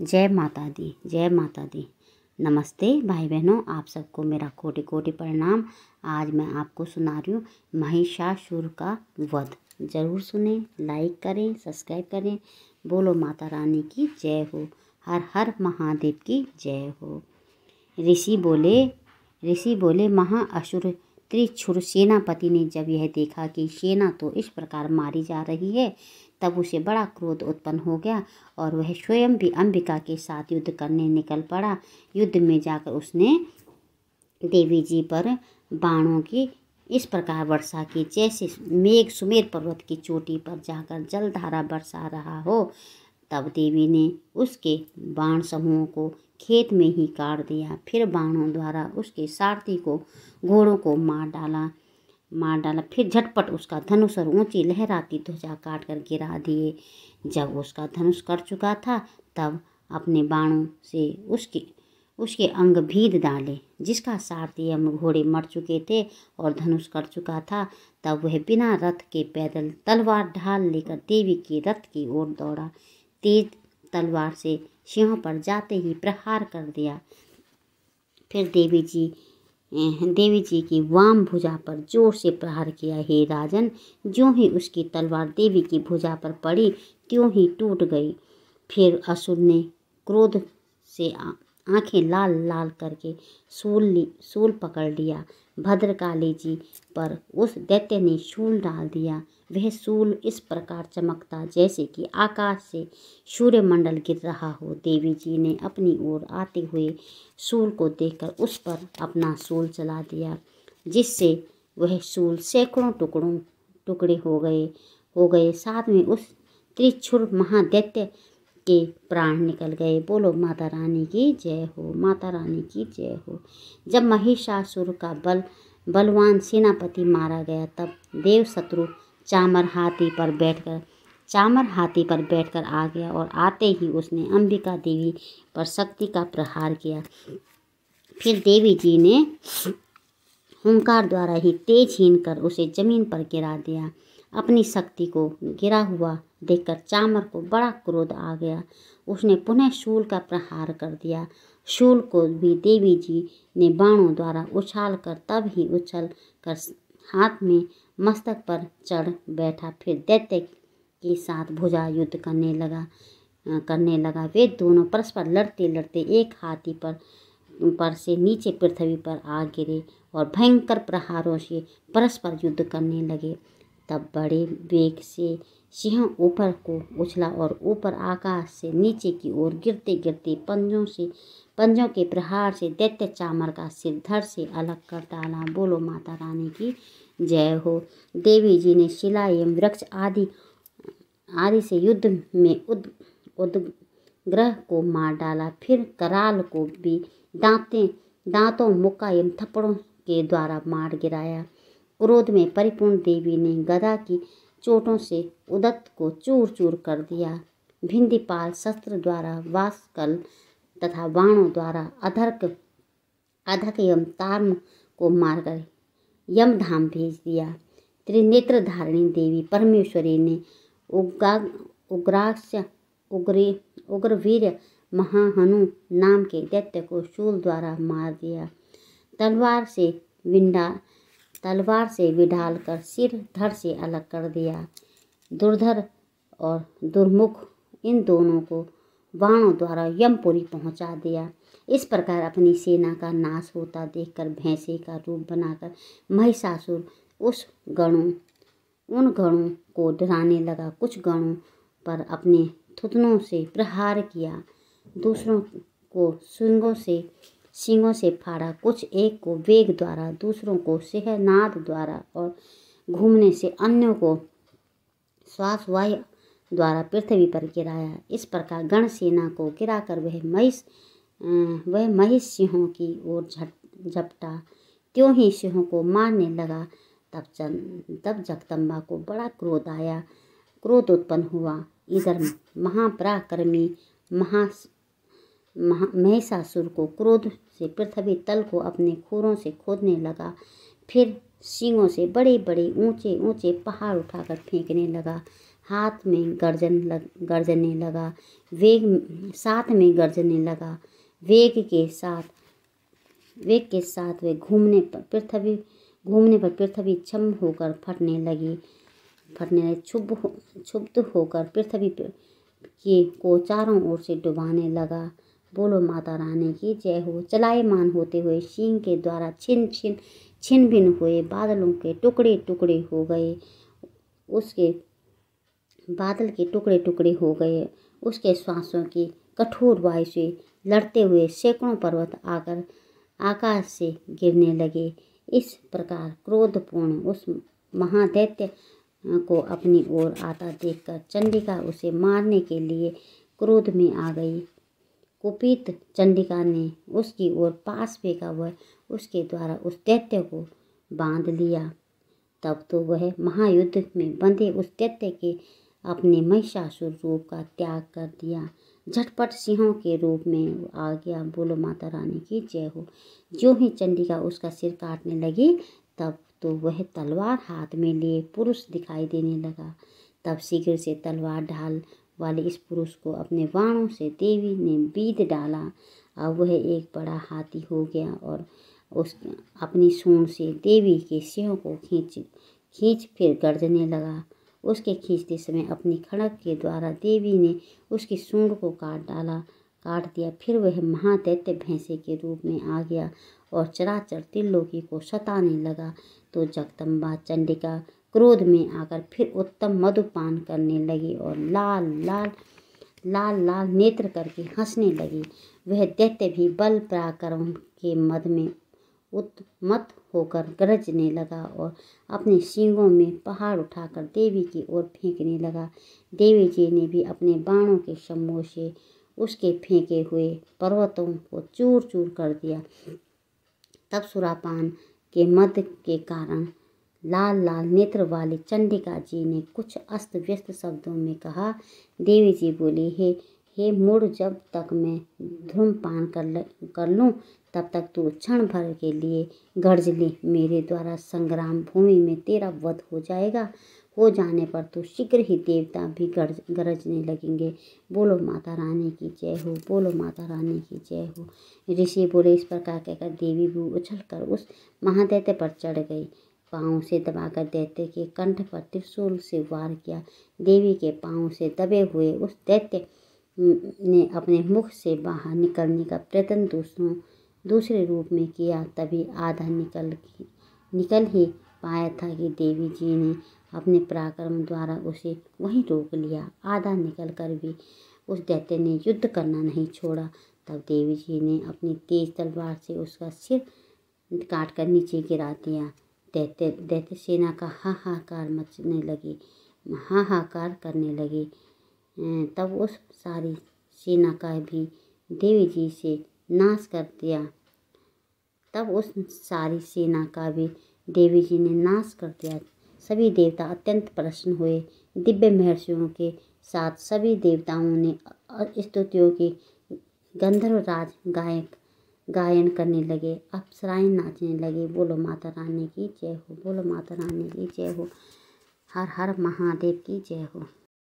जय माता दी जय माता दी नमस्ते भाई बहनों आप सबको मेरा कोटि कोटि प्रणाम आज मैं आपको सुना रही हूँ महिषासुर का वध ज़रूर सुने लाइक करें सब्सक्राइब करें बोलो माता रानी की जय हो हर हर महादेव की जय हो ऋषि बोले ऋषि बोले महाअसुर त्रिछुर सेनापति ने जब यह देखा कि सेना तो इस प्रकार मारी जा रही है तब उसे बड़ा क्रोध उत्पन्न हो गया और वह स्वयं भी अंबिका के साथ युद्ध करने निकल पड़ा युद्ध में जाकर उसने देवी जी पर बाणों की इस प्रकार वर्षा की जैसे मेघ सुमेर पर्वत की चोटी पर जाकर जलधारा बरसा रहा हो तब देवी ने उसके बाण समूहों को खेत में ही काट दिया फिर बाणों द्वारा उसके सारथी को घोड़ों को मार डाला मार डाला फिर झटपट उसका धनुष और ऊँची लहराती ध्वजा काट कर गिरा दिए जब उसका धनुष कट चुका था तब अपने बाणों से उसके उसके अंग भीद डाले जिसका सारथी हम घोड़े मर चुके थे और धनुष कर चुका था तब वह बिना रथ के पैदल तलवार ढाल लेकर देवी के रथ की ओर दौड़ा तेज तलवार से सिंह पर जाते ही प्रहार कर दिया फिर देवी जी देवी जी की वाम भुजा पर जोर से प्रहार किया हे राजन ज्यों ही उसकी तलवार देवी की भुजा पर पड़ी त्यों ही टूट गई फिर असुर ने क्रोध से आंखें लाल लाल करके सूल ली सूल पकड़ लिया भद्रकाली जी पर उस दैत्य ने शूल डाल दिया वह शूल इस प्रकार चमकता जैसे कि आकाश से सूर्यमंडल गिर रहा हो देवी जी ने अपनी ओर आते हुए शूल को देखकर उस पर अपना शूल चला दिया जिससे वह शूल सैकड़ों टुकड़ों टुकड़े हो गए हो गए साथ में उस त्रिछुर महादैत्य के प्राण निकल गए बोलो माता रानी की जय हो माता रानी की जय हो जब महिषासुर का बल बलवान सेनापति मारा गया तब देव शत्रु चामर हाथी पर बैठकर चामर हाथी पर बैठकर आ गया और आते ही उसने अंबिका देवी पर शक्ति का प्रहार किया फिर देवी जी ने हंकार द्वारा ही तेज हीन कर उसे जमीन पर गिरा दिया अपनी शक्ति को गिरा हुआ देखकर चामर को बड़ा क्रोध आ गया उसने पुनः शूल का प्रहार कर दिया शूल को भी देवी जी ने बाणों द्वारा उछाल कर तब ही उछल कर हाथ में मस्तक पर चढ़ बैठा फिर दैत्य के साथ भुजा युद्ध करने लगा करने लगा वे दोनों परस्पर लड़ते लड़ते एक हाथी पर पर से नीचे पृथ्वी पर आ गिरे और भयंकर प्रहारों से परस्पर युद्ध करने लगे तब बड़े वेग से सिंह ऊपर को उछला और ऊपर आकाश से नीचे की ओर गिरते गिरते पंजों से पंजों के प्रहार से दैत्य चामर का सिर धर से अलग कर डाला बोलो माता रानी की जय हो देवी जी ने शिला एवं वृक्ष आदि आदि से युद्ध में उद उदग्रह को मार डाला फिर कराल को भी दांतें दांतों मुक्का एवं थप्पड़ों के द्वारा मार गिराया क्रोध में परिपूर्ण देवी ने गदा की चोटों से उदत्त को चूर चूर कर दिया भिंदीपाल शस्त्र द्वारा वास्कल तथा बाणों द्वारा अधर्क अधक एवं तार्म को मारकर यमधाम भेज दिया त्रिनेत्र धारिणी देवी परमेश्वरी ने उग्रा उग्राक्ष्य उग्रे उग्रवीर महाहनु नाम के दैत्य को शूल द्वारा मार दिया तलवार से विंडा तलवार से बिढ़ाल कर सिर धड़ से अलग कर दिया दुर्धर और दुर्मुख इन दोनों को बाणों द्वारा यमपुरी पहुंचा दिया इस प्रकार अपनी सेना का नाश होता देखकर भैंसे का रूप बनाकर महिषासुर उस गणों उन गणों को डराने लगा कुछ गणों पर अपने थुतनों से प्रहार किया दूसरों को सुंगों से सिंगों से फाड़ा कुछ एक को वेग द्वारा दूसरों को सिहनाद द्वारा और घूमने से अन्यों को श्वास वायु द्वारा पृथ्वी पर गिराया इस प्रकार गण सेना को गिराकर वह महिष अं, वह महिष सिंहों की ओर झपटा त्यों ही सिंहों को मारने लगा तब चंद तब जगदम्बा को बड़ा क्रोध आया क्रोध उत्पन्न हुआ इधर महापराक्रमी महा महा महिषासुर को क्रोध से पृथ्वी तल को अपने खुरों से खोदने लगा फिर सींगों से बड़े बड़े ऊंचे ऊंचे पहाड़ उठाकर फेंकने लगा हाथ में गर्जन लग गर्जने लगा वेग साथ में गर्जने लगा वेग के साथ वेग के साथ वे घूमने पर पृथ्वी घूमने पर पृथ्वी छम होकर फटने लगी फटने लगे छुभ हो, होकर पृथ्वी के को चारों ओर से डुबाने लगा बोलो माता रानी की जय हो चलायमान होते हुए सिंह के द्वारा छिन छिन छिन भिन हुए बादलों के टुकड़े टुकड़े हो गए उसके बादल के टुकड़े टुकड़े हो गए उसके श्वासों की कठोर वायु से लड़ते हुए सैकड़ों पर्वत आकर आकाश से गिरने लगे इस प्रकार क्रोधपूर्ण उस महादैत्य को अपनी ओर आता देखकर चंडिका उसे मारने के लिए क्रोध में आ गई कुपित चंडिका ने उसकी ओर पास फेंका वह उसके द्वारा उस दैत्य को बांध लिया तब तो वह महायुद्ध में बंधे उस दैत्य के अपने महिषासुर रूप का त्याग कर दिया झटपट सिंहों के रूप में आ गया बोलो माता रानी की जय हो जो ही चंडिका उसका सिर काटने लगी तब तो वह तलवार हाथ में लिए पुरुष दिखाई देने लगा तब शीघ्र से तलवार ढाल वाले इस पुरुष को अपने बाणों से देवी ने बीत डाला और वह एक बड़ा हाथी हो गया और उस अपनी सूंड से देवी के सिंह को खींच खींच फिर गर्जने लगा उसके खींचते समय अपनी खड़क के द्वारा देवी ने उसकी सूंड को काट डाला काट दिया फिर वह महादैत्य भैंसे के रूप में आ गया और चराचर तिल्लोकी को सताने लगा तो जगदम्बा चंडिका क्रोध में आकर फिर उत्तम मधुपान करने लगी और लाल लाल लाल लाल नेत्र करके हंसने लगी वह दैत्य भी बल पराक्रम के मध में उत्मत होकर गरजने लगा और अपने सींगों में पहाड़ उठाकर देवी की ओर फेंकने लगा देवी जी ने भी अपने बाणों के समूह से उसके फेंके हुए पर्वतों को चूर चूर कर दिया तब सुरापान के मध के कारण लाल लाल नेत्र वाले चंडिका जी ने कुछ अस्त व्यस्त शब्दों में कहा देवी जी बोली हे हे मूड जब तक मैं धूमपान कर ल कर लूँ तब तक तू क्षण भर के लिए गरज ले मेरे द्वारा संग्राम भूमि में तेरा वध हो जाएगा हो जाने पर तू तो शीघ्र ही देवता भी गरज गरजने लगेंगे बोलो माता रानी की जय हो बोलो माता रानी की जय हो ऋषि बोले इस प्रकार कहकर देवी भी उछल कर उस महादैत्य पर चढ़ गई पाँव से दबाकर दैत्य के कंठ पर त्रिशूल से वार किया देवी के पाँव से दबे हुए उस दैत्य ने अपने मुख से बाहर निकलने का प्रयत्न दूसरों दूसरे रूप में किया तभी आधा निकल निकल ही पाया था कि देवी जी ने अपने पराक्रम द्वारा उसे वहीं रोक लिया आधा निकल कर भी उस दैत्य ने युद्ध करना नहीं छोड़ा तब देवी जी ने अपनी तेज तलवार से उसका सिर काट कर नीचे गिरा दिया दैत्य देते सेना का हाहाकार मचने लगी हाहाकार करने लगी अं, तब उस सारी सेना का भी देवी जी से नाश कर दिया तब उस सारी सेना का भी देवी जी ने नाश कर दिया सभी देवता अत्यंत प्रसन्न हुए दिव्य महर्षियों के साथ सभी देवताओं ने स्तुतियों की गंधर्व राज गायक गायन करने लगे अप्सराएं नाचने लगे बोलो माता रानी की जय हो बोलो माता रानी की जय हो हर हर महादेव की जय हो